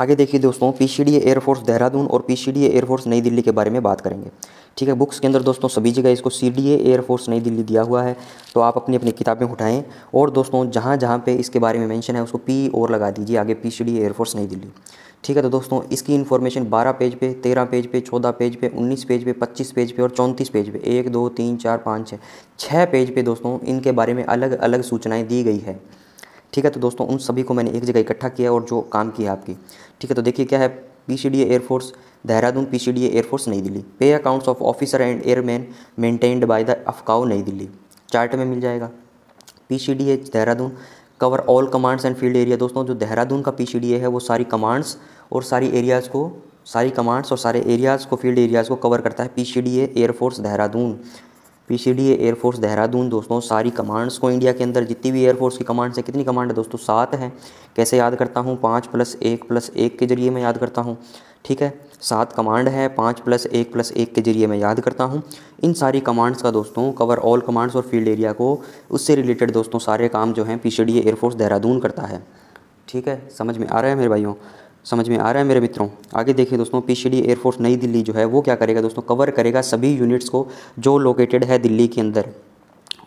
आगे देखिए दोस्तों P C D air force Dehradun और P C D air force Nai Delhi के बारे में बात करेंगे ठीक है बुक्स के अंदर दोस्तों सभी जगह इसको सी डी एयरफोर्स नई दिल्ली दिया हुआ है तो आप अपनी अपनी किताबें उठाएं और दोस्तों जहाँ जहाँ पे इसके बारे में मेंशन है उसको पी और लगा दीजिए आगे P C D air force Nai Delhi ठीक है तो दोस्तों इसकी इन्फॉर्मेशन बारह पेज पे तेरह पेज पर चौदह पेज पे उन्नीस पेज पे पच्चीस पेज पे और चौंतीस पेज पे एक दो तीन चार पाँच छः छः पेज पर दोस्तों इनके बारे में अलग अलग सूचनाएँ दी गई है ठीक है तो दोस्तों उन सभी को मैंने एक जगह इकट्ठा किया और जो काम किया आपकी ठीक है तो देखिए क्या है P C D air force Dehradun P C D air force Nai Delhi pay accounts of officer and airman maintained by the AFCAO Nai Delhi chart में मिल जाएगा P C D A Dehradun cover all commands and field area दोस्तों जो देहरादून का पी सी डी ए है वो सारी commands और सारी एरियाज़ को सारी कमांड्स और सारे एरियाज़ को फील्ड एरियाज़ को कवर करता है P C D air force Dehradun P C D air force Dehradun दोस्तों सारी कमांड्स को इंडिया के अंदर जितनी भी एयरफोर्स की कमांड्स है कितनी कमांड है दोस्तों सात हैं कैसे याद करता हूँ पाँच प्लस एक प्लस एक के जरिए मैं याद करता हूँ ठीक है सात कमांड है पाँच प्लस एक प्लस एक के जरिए मैं याद करता हूँ इन सारी कमांड्स का दोस्तों कवर ऑल कमांड्स और फील्ड एरिया को उससे रिलेटेड दोस्तों सारे काम जो हैं P C D air force Dehradun करता है ठीक है समझ में आ रहा है मेरे भाइयों समझ में आ रहा है मेरे मित्रों आगे देखिए दोस्तों पीसीडी एयरफोर्स नई दिल्ली जो है वो क्या करेगा दोस्तों कवर करेगा सभी यूनिट्स को जो लोकेटेड है दिल्ली के अंदर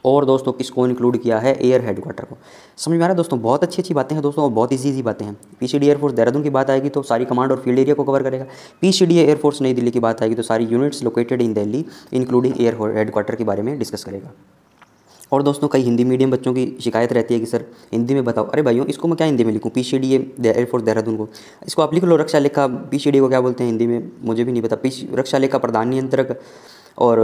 और दोस्तों किसको इंक्लूड किया है एयर हेडक्वार्टर को समझ में आ रहा है दोस्तों बहुत अच्छी अच्छी बातें हैं दोस्तों और बहुत ईजी ईजी बातें हैं पीसीडी एयरफोर्स देहरादून की बात आएगी तो सारी कमांड और फील्ड एरिया को कवर करेगा पीसीडी एयरफोर्स नई दिल्ली की बात आएगी तो सारी units located in Delhi including air headquarters के बारे में डिस्कस करेगा और दोस्तों कई हिंदी मीडियम बच्चों की शिकायत रहती है कि सर हिंदी में बताओ अरे भाइयों इसको मैं क्या हिंदी में लिखूँ P C D air force Dehradun को इसको आप लिख लो रक्षा लेखा पी सी डी को क्या बोलते हैं हिंदी में मुझे भी नहीं पता पी रक्षा लेखा प्रधान नियंत्रक और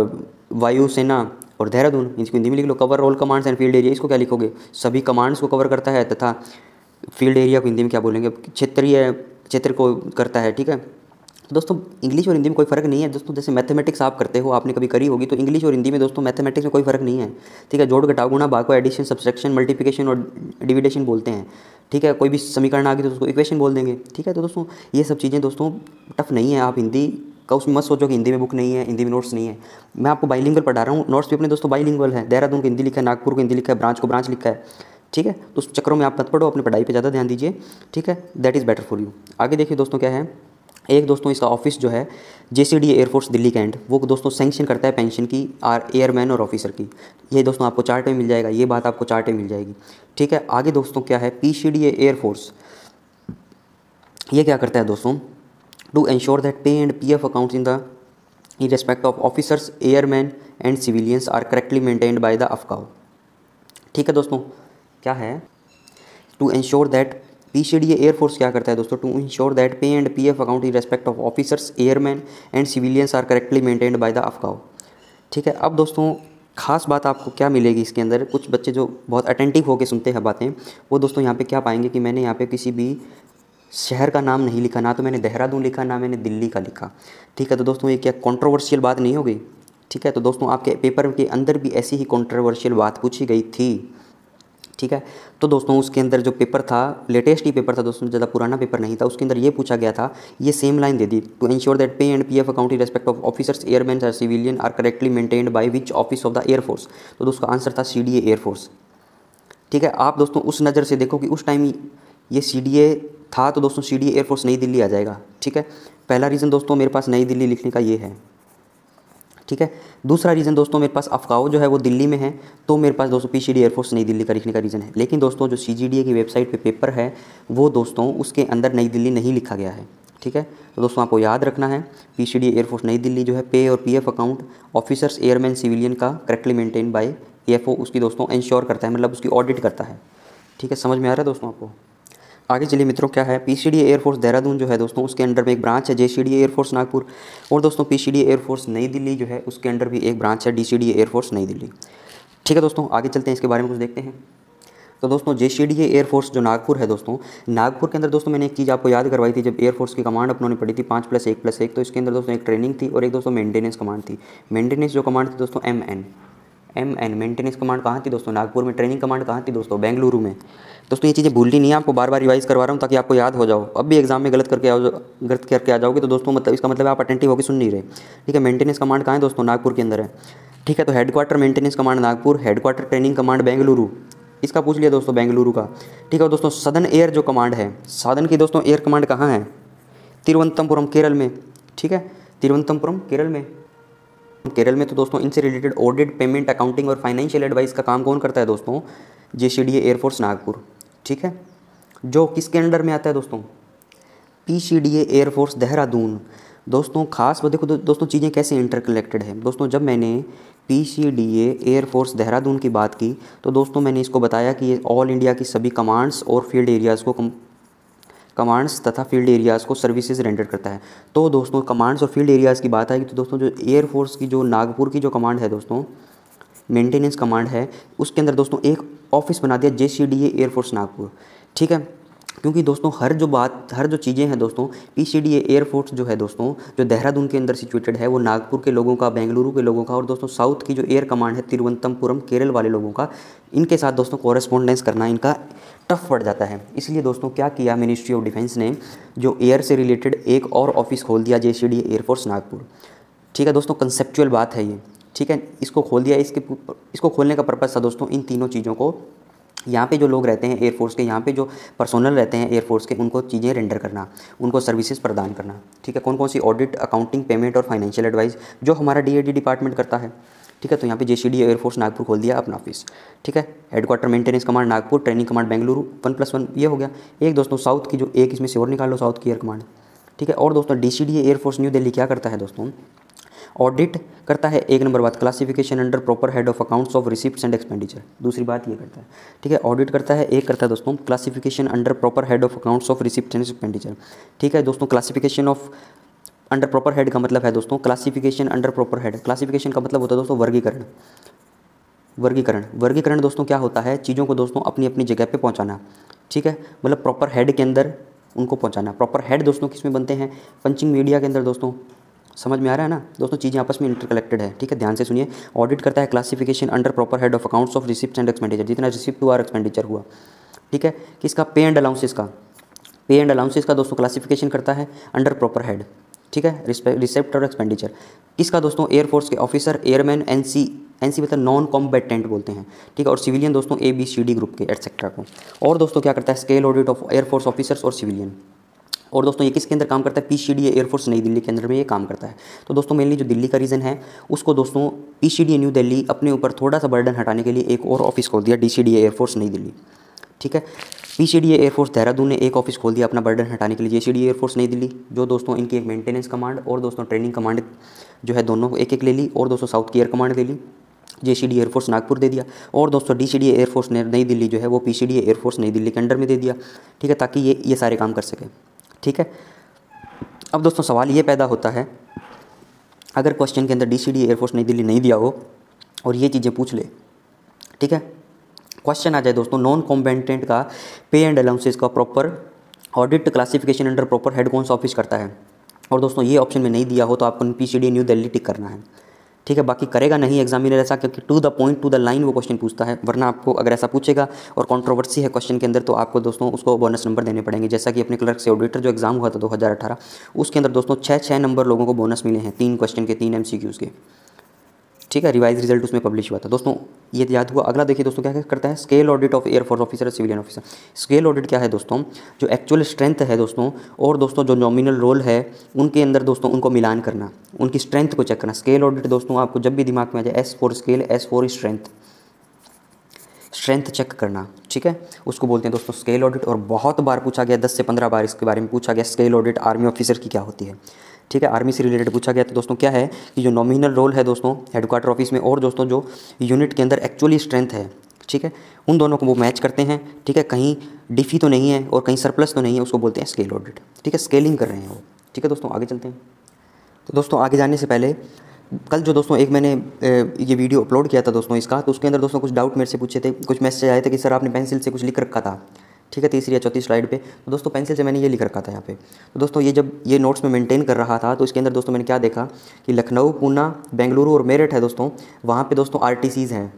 वायुसेना और देहरादून इसको हिंदी में लिख लो cover all commands and field area इसको क्या लिखोगे सभी कमांड्स को कवर करता है तथा फील्ड एरिया को हिंदी में क्या बोलेंगे क्षेत्रीय क्षेत्र को करता है ठीक है तो दोस्तों इंग्लिश और हिंदी में कोई फ़र्क नहीं है दोस्तों जैसे मैथमेटिक्स आप करते हो आपने कभी करी होगी तो इंग्लिश और हिंदी में दोस्तों मैथमेटिक्स में कोई फ़र्क नहीं है ठीक है जोड़ घटाओ गुणा भाग को एडिशन सब्सट्रैक्शन मल्टीप्लिकेशन और डिविडेशन बोलते हैं ठीक है कोई भी समीकरण आ गई तो उसको इक्वेशन बोल देंगे ठीक है तो दोस्तों ये सब चीज़ें दोस्तों टफ नहीं है आप हिंदी का उसमें मत सोचो कि हिंदी में बुक नहीं है हिंदी में नोट्स नहीं है मैं आपको बाइलिंगल पढ़ा रहा हूँ नोट्स भी अपने दोस्तों बाइलिंगल है देहरादून को हिंदी लिखा है नागपुर को हिंदी लिखा है ब्रांच को ब्रांच लिखा है ठीक है तो उस चक्रों में आप मत पढ़ो अपनी पढ़ाई पर ज़्यादा ध्यान दीजिए ठीक है that is better for you आगे देखिए दोस्तों क्या है एक दोस्तों इसका ऑफिस जो है J C D air force Delhi cantt वो दोस्तों सेंक्शन करता है पेंशन की आर एयरमैन और ऑफिसर की ये दोस्तों आपको चार्ट में मिल जाएगा ये बात आपको चार्ट में मिल जाएगी ठीक है आगे दोस्तों क्या है पी सी डी एयरफोर्स ये क्या करता है दोस्तों to ensure that pay and P F accounts in the in respect of officers airman and civilians are correctly maintained by the AFCAO ठीक है दोस्तों क्या है to ensure that P C D air force क्या करता है दोस्तों to ensure that pay and P F account in respect of officers airman and civilians are correctly maintained by the AFCAO ठीक है अब दोस्तों खास बात आपको क्या मिलेगी इसके अंदर कुछ बच्चे जो बहुत अटेंटिव होकर सुनते हैं बातें वो दोस्तों यहाँ पे क्या पाएंगे कि मैंने यहाँ पे किसी भी शहर का नाम नहीं लिखा ना तो मैंने देहरादून लिखा ना मैंने दिल्ली का लिखा ठीक है तो दोस्तों ये क्या कॉन्ट्रोवर्शियल बात नहीं होगी ठीक है तो दोस्तों आपके पेपर के अंदर भी ऐसी ही कॉन्ट्रोवर्शियल बात पूछी गई थी ठीक है तो दोस्तों उसके अंदर जो पेपर था लेटेस्ट ही पेपर था दोस्तों ज़्यादा पुराना पेपर नहीं था उसके अंदर ये पूछा गया था ये सेम लाइन दे दी to ensure that pay and P F account in respect of officers airman are civilian are correctly maintained by which office of the air force तो दोस्तों आंसर था सी डी एयरफोर्स ठीक है आप दोस्तों उस नज़र से देखो कि उस टाइम ये सी डी ए था तो दोस्तों सी डी एयरफोर्स नई दिल्ली आ जाएगा ठीक है पहला रीज़न दोस्तों मेरे पास नई दिल्ली लिखने का ये है ठीक है दूसरा रीज़न दोस्तों मेरे पास अफगाओ जो है वो दिल्ली में है तो मेरे पास दोस्तों पी एयरफोर्स नई दिल्ली का लिखने का रीज़न है लेकिन दोस्तों जो सी की वेबसाइट पे पेपर है वो दोस्तों उसके अंदर नई दिल्ली नहीं लिखा गया है ठीक है तो दोस्तों आपको याद रखना है P C D air force Nai Delhi जो है पे और P F account officers airman civilian का correctly maintain by A F O उसकी दोस्तों इंश्योर करता है मतलब उसकी ऑडिट करता है ठीक है समझ में आ रहा है दोस्तों आपको आगे चलिए मित्रों क्या है पी एयरफोर्स देहरादून जो है दोस्तों उसके अंडर में एक ब्रांच है जे एयरफोर्स नागपुर और दोस्तों पी एयरफोर्स नई दिल्ली जो है उसके अंडर भी एक ब्रांच है डी एयरफोर्स नई दिल्ली ठीक है दोस्तों आगे चलते हैं इसके बारे में कुछ देखते हैं तो दोस्तों जे एयरफोर्स जो नागपुर है दोस्तों नागपुर के अंदर दोस्तों मैंने एक चीज़ आपको याद करवाई थी जब एयरफोर्स की कमांड अपनों ने पड़ी थी पाँच प्लस एक प्लस एक तो इसके अंदर दोस्तों एक ट्रेनिंग थी और एक दोस्तों मेंटेनेंस कमांड थी मेंटेनेंस जो कमांड थी दोस्तों M N M N maintenance command कहाँ थी दोस्तों नागपुर में ट्रेनिंग कमांड कहाँ थी दोस्तों बेंगलुरु में दोस्तों ये चीज़ें भूलनी नहीं है आपको बार बार रिवाइज करवा रहा हूँ ताकि आपको याद हो जाओ अब भी एग्जाम में गलत करके आओ गलत करके आ जाओगे तो दोस्तों मतलब इसका मतलब आप अटेंटिव होकर सुन नहीं रहे ठीक है मेंटेनेंस कमांड कहाँ है दोस्तों नागपुर के अंदर है ठीक है तो headquarter maintenance command Nagpur headquarter training command Bengaluru इसका पूछ लिया दोस्तों बेंगलुरु का ठीक है दोस्तों सदन एयर जो कमांड है साधन की दोस्तों एयर कमांड कहाँ है तिरुवनंतपुरम केरल में ठीक है तिरुवनंतपुरम केरल में केरल में तो दोस्तों इनसे रिलेटेड ऑडिट पेमेंट अकाउंटिंग और फाइनेंशियल एडवाइस का काम कौन करता है दोस्तों J C D air force Nagpur ठीक है जो किसके अंडर में आता है दोस्तों P C D air force Dehradun दोस्तों खास वो देखो दोस्तों चीज़ें कैसे इंटरकलेक्टेड है दोस्तों जब मैंने P C D air force Dehradun की बात की तो दोस्तों मैंने इसको बताया कि ये ऑल इंडिया की सभी कमांड्स और फील्ड एरियाज़ को कमांड्स तथा फील्ड एरियाज़ को सर्विसेज रेंडर करता है तो दोस्तों कमांड्स और फील्ड एरियाज़ की बात आएगी तो दोस्तों जो एयरफोर्स की जो नागपुर की जो कमांड है दोस्तों मेंटेनेंस कमांड है उसके अंदर दोस्तों एक ऑफिस बना दिया J C D air force Nagpur ठीक है क्योंकि दोस्तों हर जो बात हर जो चीज़ें हैं दोस्तों पी सी डी एयरफोर्स जो है दोस्तों जो देहरादून के अंदर सिचुएटेड है वो नागपुर के लोगों का बेंगलुरु के लोगों का और दोस्तों साउथ की जो एयर कमांड है तिरुवनंतपुरम केरल वाले लोगों का इनके साथ दोस्तों कॉरेस्पॉन्डेंस करना इनका टफ पड़ जाता है इसलिए दोस्तों क्या किया मिनिस्ट्री ऑफ डिफेंस ने जो एयर से रिलेटेड एक और ऑफिस खोल दिया J C D air force Nagpur ठीक है दोस्तों कंसेप्चुअल बात है ये ठीक है इसको खोल दिया इसके इसको खोलने का पर्पज़ था दोस्तों इन तीनों चीज़ों को यहाँ पे जो लोग रहते हैं एयरफोर्स के यहाँ पे जो पर्सोनल रहते हैं एयरफोर्स के उनको चीज़ें रेंडर करना उनको सर्विसेज प्रदान करना ठीक है कौन कौन सी ऑडिट अकाउंटिंग पेमेंट और फाइनेंशियल एडवाइस जो हमारा डी डिपार्टमेंट करता है ठीक है तो यहाँ पे जेसीडी एयरफोर्स नागपुर खोल दिया अपना ऑफिस ठीक है headquarter maintenance command Nagpur training command Bengaluru one plus one ये हो गया एक दोस्तों साउथ की जो एक इसमें से और निकाल लो साउथ की एयर कमांड ठीक है और दोस्तों D C D air force New Delhi क्या करता है दोस्तों ऑडिट करता है एक नंबर बात classification under proper head of accounts of receipt and expenditure दूसरी बात ये करता है ठीक है ऑडिट करता है एक करता है दोस्तों classification under proper head of accounts of receipt and expenditure ठीक है दोस्तों classification of under proper head का मतलब है दोस्तों classification under proper head classification का मतलब होता है दोस्तों वर्गीकरण वर्गीकरण वर्गीकरण दोस्तों क्या होता है चीज़ों को दोस्तों अपनी अपनी जगह पे पहुंचाना ठीक है मतलब प्रॉपर हेड के अंदर उनको पहुंचाना प्रॉपर हेड दोस्तों किस में बनते हैं पंचिंग मीडिया के अंदर दोस्तों समझ में आ रहा है ना दोस्तों चीज़ें आपस में इंटरकलेक्टेड है ठीक है ध्यान से सुनिए ऑडिट करता है classification under proper head of accounts of receipt and expenditure जितना रिसिप्ट आर एक्सपेंडिचर हुआ ठीक है किसका पे एंड अलाउंसेस का पे एंड अलाउंसेस का दोस्तों क्लासिफिकेशन करता है अंडर प्रॉपर हेड ठीक है रिसिप्ट और एक्सपेंडिचर किसका दोस्तों एयरफोर्स के officer airman N C N C मतलब नॉन कॉम्बेटेंट बोलते हैं ठीक है और सिविलियन दोस्तों A B C D group के एटसेट्रा को और दोस्तों क्या करता है scale audit of air force officers और सिविलियन और दोस्तों ये किसके अंदर काम करता है P C D air force Nai Delhi के अंदर में ये काम करता है तो दोस्तों मेनली जो दिल्ली का रीजन है उसको दोस्तों P C D new Delhi अपने ऊपर थोड़ा सा बर्डन हटाने के लिए एक और ऑफिस खोल दिया D C D air force Nai Delhi ठीक है P C D air force Dehradun ने एक ऑफिस खोल दिया अपना बर्डन हटाने के लिए जे C D air force Nai Delhi जो दोस्तों इनकी एक मेंटेनेंस कमांड और दोस्तों ट्रेनिंग कमांड जो है दोनों एक एक ले ली और दोस्तों साउथ की एयर कमांड ले ली J C D air force Nagpur दे दिया और दोस्तों डी सी डी एयरफोर्स ने नई दिल्ली जो है वो P C D air force Nai Delhi के अंडर में दे दिया ठीक है ताकि ये ये सारे काम कर सके ठीक है अब दोस्तों सवाल ये पैदा होता है अगर क्वेश्चन के अंदर D C D air force Nai Delhi नहीं दिया हो और ये चीज़ें पूछ ले ठीक है क्वेश्चन आ जाए दोस्तों नॉन कॉम्बेंटेंट का पे एंड अलाउंसेज का proper audit classification under proper head कौन सा ऑफिस करता है और दोस्तों ये ऑप्शन में नहीं दिया हो तो आपको P C D new Delhi टिक करना है ठीक है बाकी करेगा नहीं एग्जामिनर ऐसा क्योंकि to the point to the line वो क्वेश्चन पूछता है वरना आपको अगर ऐसा पूछेगा और कॉन्ट्रोवर्सी है क्वेश्चन के अंदर तो आपको दोस्तों उसको बोनस नंबर देने पड़ेंगे जैसा कि अपने क्लर्क से ऑडिटर जो एग्जाम हुआ था दो उसके अंदर दोस्तों छः छः नंबर लोगों को बोनस मिले हैं तीन क्वेश्चन के तीन एम के ठीक है रिवाइज रिजल्ट उसमें पब्लिश हुआ था दोस्तों ये याद हुआ अगला देखिए दोस्तों क्या करता है scale audit of air force officer civilian officer scale audit क्या है दोस्तों जो एक्चुअल स्ट्रेंथ है दोस्तों और दोस्तों जो नॉमिनल रोल है उनके अंदर दोस्तों उनको मिलान करना उनकी स्ट्रेंथ को चेक करना स्केल ऑडिट दोस्तों आपको जब भी दिमाग में आ जाए S four scale S four strength strength check करना ठीक है उसको बोलते हैं दोस्तों स्केल ऑडिट और बहुत बार पूछा गया दस से पंद्रह बार इसके बारे में पूछा गया स्केल ऑडिट आर्मी ऑफिसर की क्या होती है ठीक है आर्मी से रिलेटेड पूछा गया तो दोस्तों क्या है कि जो नॉमिनल रोल है दोस्तों हेडक्वार्टर ऑफिस में और दोस्तों जो यूनिट के अंदर एक्चुअली स्ट्रेंथ है ठीक है उन दोनों को वो मैच करते हैं ठीक है कहीं डिफी तो नहीं है और कहीं सरप्लस तो नहीं है उसको बोलते हैं स्केल ऑडिट ठीक है स्केलिंग कर रहे हैं वो ठीक है दोस्तों आगे चलते हैं तो दोस्तों आगे जाने से पहले कल जो दोस्तों एक मैंने ये वीडियो अपलोड किया था दोस्तों इसका तो उसके अंदर दोस्तों कुछ डाउट मेरे से पूछे थे कुछ मैसेज आए थे कि सर आपने पेंसिल से कुछ लिख रखा था ठीक है तीसरी या चौथी स्लाइड पे तो दोस्तों पेंसिल से मैंने ये लिख रखा था यहाँ पे तो दोस्तों ये जब ये नोट्स में मेंटेन कर रहा था तो इसके अंदर दोस्तों मैंने क्या देखा कि लखनऊ पूना बेंगलुरु और मेरठ है दोस्तों वहाँ पर दोस्तों आर हैं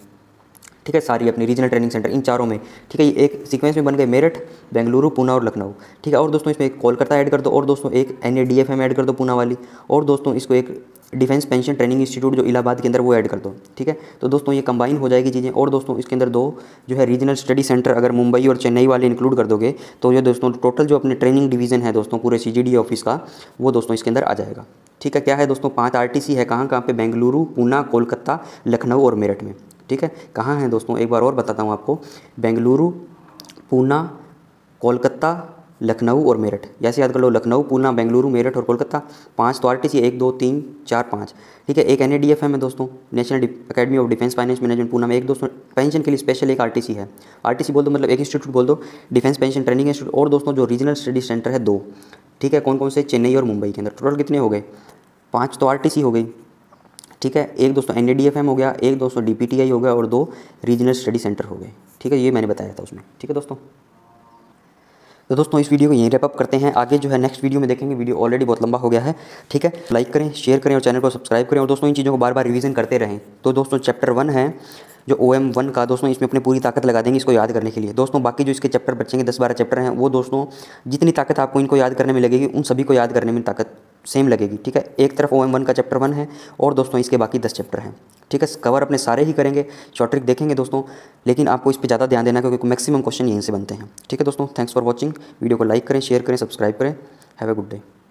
ठीक है सारी अपनी रीजनल ट्रेनिंग सेंटर इन चारों में ठीक है ये एक सीक्वेंस में बन गए मेरठ बेंगलुरु पूना और लखनऊ ठीक है और दोस्तों इसमें एक कोलकाता ऐड कर दो और दोस्तों एक एन में ऐड कर दो पूना वाली और दोस्तों इसको एक डिफेंस पेंशन ट्रेनिंग इंस्टीट्यूट जो इलाहाबाद के अंदर वो ऐड कर दो ठीक है तो दोस्तों ये कंबाइन हो जाएगी चीज़ें और दोस्तों इसके अंदर दो जो है रीजनल स्टडी सेंटर अगर मुंबई और चेन्नई वाले इंक्लूड कर दोगे तो ये दोस्तों टोटल जो अपने ट्रेनिंग डिवीज़न है दोस्तों पूरे सी ऑफिस का वो दोस्तों इसके अंदर आ जाएगा ठीक है क्या है दोस्तों पाँच आर है कहाँ कहाँ पर बेंगलुरु पूना कोलकाता लखनऊ और मेरठ में ठीक है कहाँ हैं दोस्तों एक बार और बताता हूँ आपको बेंगलुरु पूना कोलकाता लखनऊ और मेरठ जैसे याद कर लो लखनऊ पूना बेंगलुरु मेरठ और कोलकाता पांच तो आर टी सी एक दो तीन चार पाँच ठीक है एक एन मैं दोस्तों national academy of defence finance management Poona में एक दोस्तों पेंशन के लिए स्पेशल एक सी है सी बोल दो मतलब एक इंस्टीट्यूट बोल दो डिफेंस पेंशन ट्रेनिंग इंस्टीट्यूट और दोस्तों जो रीजनल स्टडी सेंटर है दो ठीक है कौन कौन से चेन्नई और मुंबई के अंदर टोटल कितने हो गए पाँच तो आर हो गई ठीक है एक दोस्तों एन हो गया एक दोस्तों डी हो गया और दो रीजनल स्टडी सेंटर हो गए ठीक है ये मैंने बताया था उसमें ठीक है दोस्तों तो दोस्तों इस वीडियो को यहीं रेपअप करते हैं आगे जो है नेक्स्ट वीडियो में देखेंगे वीडियो ऑलरेडी बहुत लंबा हो गया है ठीक है लाइक करें शेयर करें और चैनल को सब्सक्राइब करें और दोस्तों इन चीज़ों को बार बार रिवीजन करते रहें तो दोस्तों चैप्टर वन है जो ओ एम वन का दोस्तों इसमें अपनी पूरी ताकत लगा देंगे इसको याद करने के लिए दोस्तों बाकी जो इसके चैप्टर बचेंगे दस बारह चैप्टर हैं वो दोस्तों जितनी ताकत आपको इनको याद करने में लगेगी उन सभी को याद करने में ताकत सेम लगेगी ठीक है एक तरफ ओ एम वन का चैप्टर वन है और दोस्तों इसके बाकी दस चैप्टर हैं ठीक है कवर अपने सारे ही करेंगे शॉर्ट ट्रिक देखेंगे दोस्तों लेकिन आपको इस पर ज़्यादा ध्यान देना क्योंकि मैक्सिमम क्वेश्चन यहीं से बनते हैं ठीक है दोस्तों थैंक्स फॉर वॉचिंग वीडियो को लाइक करें शेयर करें सब्सक्राइब करें हैव ए गुड डे